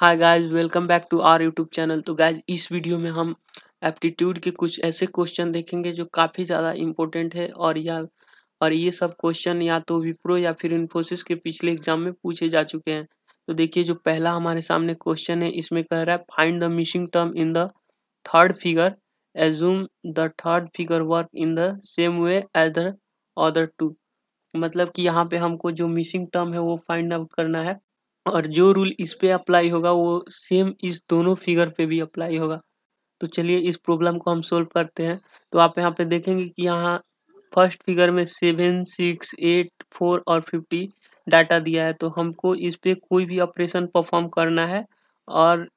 hi guys welcome back to our YouTube channel तो guys इस video में हम एप्टीट्यूड के कुछ ऐसे क्वेश्चन देखेंगे जो काफ़ी ज़्यादा इम्पोर्टेंट है और या और ये सब क्वेश्चन या तो विप्रो या फिर इन्फोसिस के पिछले एग्जाम में पूछे जा चुके हैं तो देखिए जो पहला हमारे सामने क्वेश्चन है इसमें कह रहा है find the missing term in the third figure assume the third figure work in the same way as the other two मतलब कि यहाँ पे हमको जो मिसिंग टर्म है वो फाइंड आउट करना है और जो रूल इस पे अप्लाई होगा वो सेम इस दोनों फिगर पे भी अप्लाई होगा तो चलिए इस प्रॉब्लम को हम सोल्व करते हैं तो आप यहाँ पे देखेंगे कि यहाँ फर्स्ट फिगर में सेवन सिक्स एट फोर और फिफ्टी डाटा दिया है तो हमको इस पे कोई भी ऑपरेशन परफॉर्म करना है और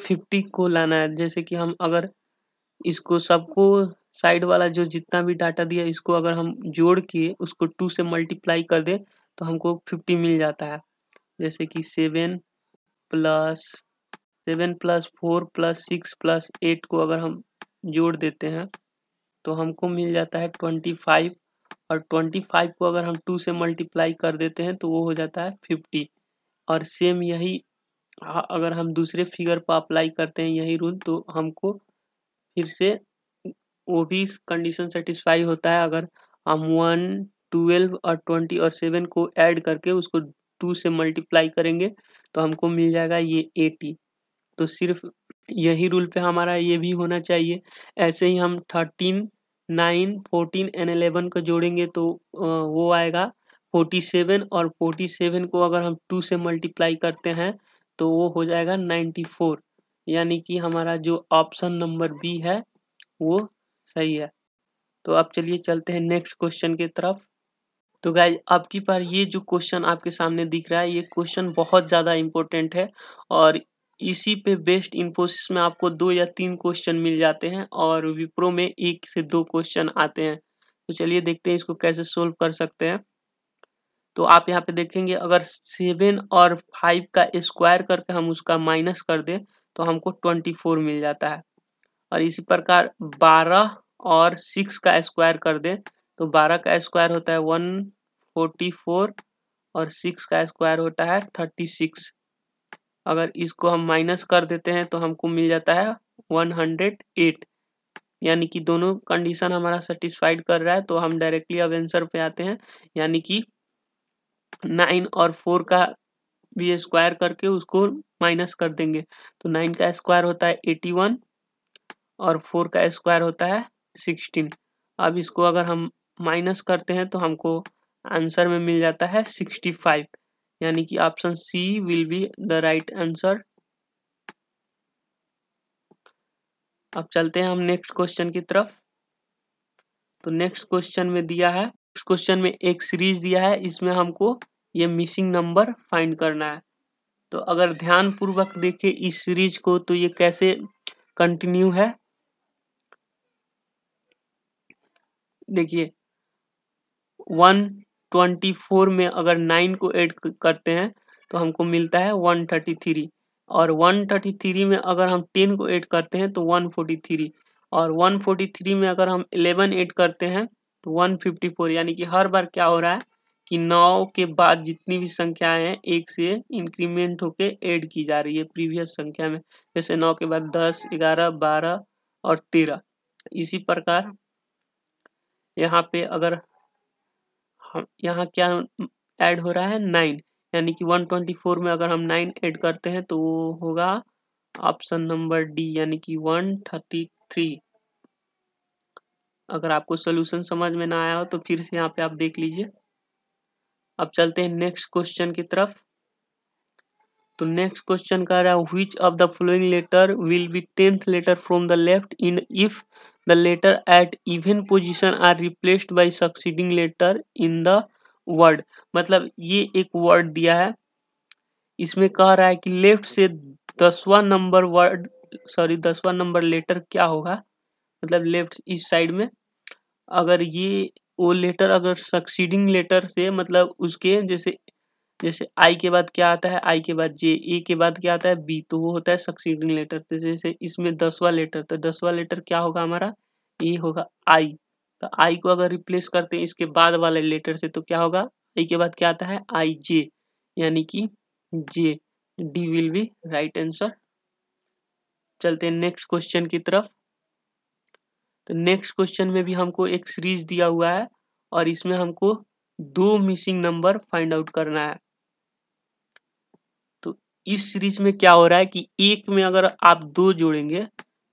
फिफ्टी को लाना है जैसे कि हम अगर इसको सबको साइड वाला जो जितना भी डाटा दिया इसको अगर हम जोड़ के उसको टू से मल्टीप्लाई कर दें तो हमको फिफ्टी मिल जाता है जैसे कि seven plus seven plus four plus six plus eight को अगर हम जोड़ देते हैं तो हमको मिल जाता है ट्वेंटी फाइव और ट्वेंटी फाइव को अगर हम टू से मल्टीप्लाई कर देते हैं तो वो हो जाता है फिफ्टी और सेम यही अगर हम दूसरे फिगर पर अप्लाई करते हैं यही रूल तो हमको फिर से वो भी कंडीशन सेटिस्फाई होता है अगर हम वन ट्वेल्व और ट्वेंटी और सेवन को ऐड करके उसको टू से मल्टीप्लाई करेंगे तो हमको मिल जाएगा ये एटी तो सिर्फ यही रूल पे हमारा ये भी होना चाहिए ऐसे ही हम thirteen nine fourteen and eleven को जोड़ेंगे तो वो आएगा फोर्टी सेवन और फोर्टी सेवन को अगर हम टू से मल्टीप्लाई करते हैं तो वो हो जाएगा नाइन्टी फोर यानी कि हमारा जो ऑप्शन नंबर बी है वो सही है तो अब चलिए चलते हैं नेक्स्ट क्वेश्चन की तरफ तो गाइज अब की बार ये जो क्वेश्चन आपके सामने दिख रहा है ये क्वेश्चन बहुत ज़्यादा इम्पोर्टेंट है और इसी पे बेस्ट इन्फोसिस में आपको दो या तीन क्वेश्चन मिल जाते हैं और विप्रो में एक से दो क्वेश्चन आते हैं तो चलिए देखते हैं इसको कैसे सोल्व कर सकते हैं तो आप यहाँ पे देखेंगे अगर सेवन और फाइव का स्क्वायर करके हम उसका माइनस कर दें तो हमको ट्वेंटी फोर मिल जाता है और इसी प्रकार बारह और सिक्स का स्क्वायर कर दें तो बारह का स्क्वायर होता है वन फोर्टी फोर और सिक्स का स्क्वायर होता है थर्टी सिक्स अगर इसको हम माइनस कर देते हैं तो हमको मिल जाता है वन हंड्रेड एट यानी कि दोनों कंडीशन हमारा सेटिस्फाइड कर रहा है तो हम डायरेक्टली अब आंसर पे आते हैं यानी कि नाइन और फोर का भी स्क्वायर करके उसको माइनस कर देंगे तो नाइन का स्क्वायर होता है एटी वन और फोर का स्क्वायर होता है सिक्सटीन अब इसको अगर हम माइनस करते हैं तो हमको आंसर में मिल जाता है सिक्सटी फाइव यानी कि option C will be the right answer अब चलते हैं हम नेक्स्ट क्वेश्चन की तरफ तो नेक्स्ट क्वेश्चन में दिया है क्वेश्चन में एक सीरीज दिया है इसमें हमको ये मिसिंग नंबर फाइंड करना है तो अगर ध्यान पूर्वक देखे इस सीरीज को तो ये कैसे कंटिन्यू है देखिए वन ट्वेंटी फोर में अगर नाइन को ऐड करते हैं तो हमको मिलता है वन थर्टी थ्री और वन थर्टी थ्री में अगर हम टेन को ऐड करते हैं तो वन फोर्टी थ्री और वन फोर्टी थ्री में अगर हम इलेवन ऐड करते हैं तो वन फिफ्टी फोर यानी कि हर बार क्या हो रहा है कि नौ के बाद जितनी भी संख्याएं हैं एक से इंक्रीमेंट होके ऐड की जा रही है प्रीवियस संख्या में जैसे नौ के बाद दस ग्यारह बारह और तेरह इसी प्रकार यहाँ पे अगर हम यहाँ क्या ऐड हो रहा है नाइन यानी कि 124 में अगर हम नाइन ऐड करते हैं तो वो होगा ऑप्शन नंबर डी यानी कि 133 अगर आपको सोल्यूशन समझ में ना आया हो तो फिर से यहाँ पे आप देख लीजिए अब चलते हैं नेक्स्ट क्वेश्चन की तरफ तो नेक्स्ट क्वेश्चन कह रहा है which of the following letter will be tenth letter from the left in if the letter at even position are replaced by succeeding letter in the word मतलब ये एक word दिया है इसमें कह रहा है कि लेफ्ट से दसवा नंबर वर्ड सॉरी दसवा नंबर लेटर क्या होगा मतलब लेफ्ट इस साइड में अगर ये वो लेटर अगर सक्सीडिंग लेटर से मतलब उसके जैसे जैसे आई के बाद क्या आता है आई के बाद जे ए के बाद क्या आता है बी तो वो होता है सक्सीडिंग लेटर तो जैसे इसमें दसवा लेटर तो दसवा लेटर क्या होगा हमारा ए होगा आई तो आई को अगर रिप्लेस करते हैं इसके बाद वाले लेटर से तो क्या होगा आई के बाद क्या आता है आई जे यानी कि J D will be right answer चलते हैं नेक्स्ट क्वेश्चन की तरफ तो नेक्स्ट क्वेश्चन में भी हमको एक सीरीज दिया हुआ है और इसमें हमको दो मिसिंग नंबर फाइंड आउट करना है इस सीरीज में क्या हो रहा है कि एक में अगर आप दो जोड़ेंगे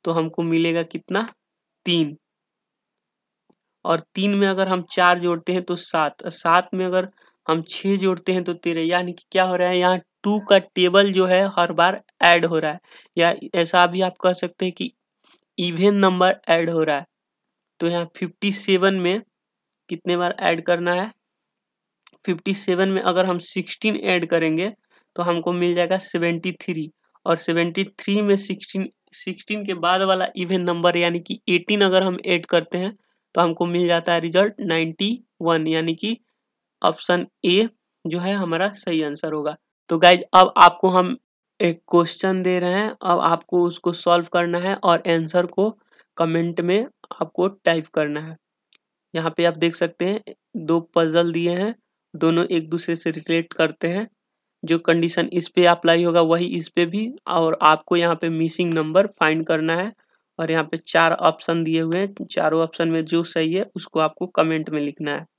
तो हमको मिलेगा कितना तीन और तीन में अगर हम चार जोड़ते हैं तो सात सात में अगर हम छह जोड़ते हैं तो तेरह यानी कि क्या हो रहा है यहाँ टू का टेबल जो है हर बार ऐड हो रहा है या ऐसा भी आप कह सकते हैं कि इवेन नंबर ऐड हो रहा है तो यहाँ फिफ्टी सेवन में कितने बार ऐड करना है फिफ्टी सेवन में अगर हम सिक्सटीन ऐड करेंगे तो हमको मिल जाएगा सेवेंटी थ्री और सेवेंटी थ्री में सिक्सटीन सिक्सटीन के बाद वाला इवन नंबर यानी कि एटीन अगर हम ऐड करते हैं तो हमको मिल जाता है रिजल्ट नाइन्टी वन यानी कि ऑप्शन ए जो है हमारा सही आंसर होगा तो गाइज अब आपको हम एक क्वेश्चन दे रहे हैं अब आपको उसको सॉल्व करना है और आंसर को कमेंट में आपको टाइप करना है यहाँ पे आप देख सकते हैं दो पजल दिए हैं दोनों एक दूसरे से रिलेट करते हैं जो कंडीशन इस पे अप्लाई होगा वही इस पे भी और आपको यहाँ पे मिसिंग नंबर फाइंड करना है और यहाँ पे चार ऑप्शन दिए हुए हैं चारों ऑप्शन में जो सही है उसको आपको कमेंट में लिखना है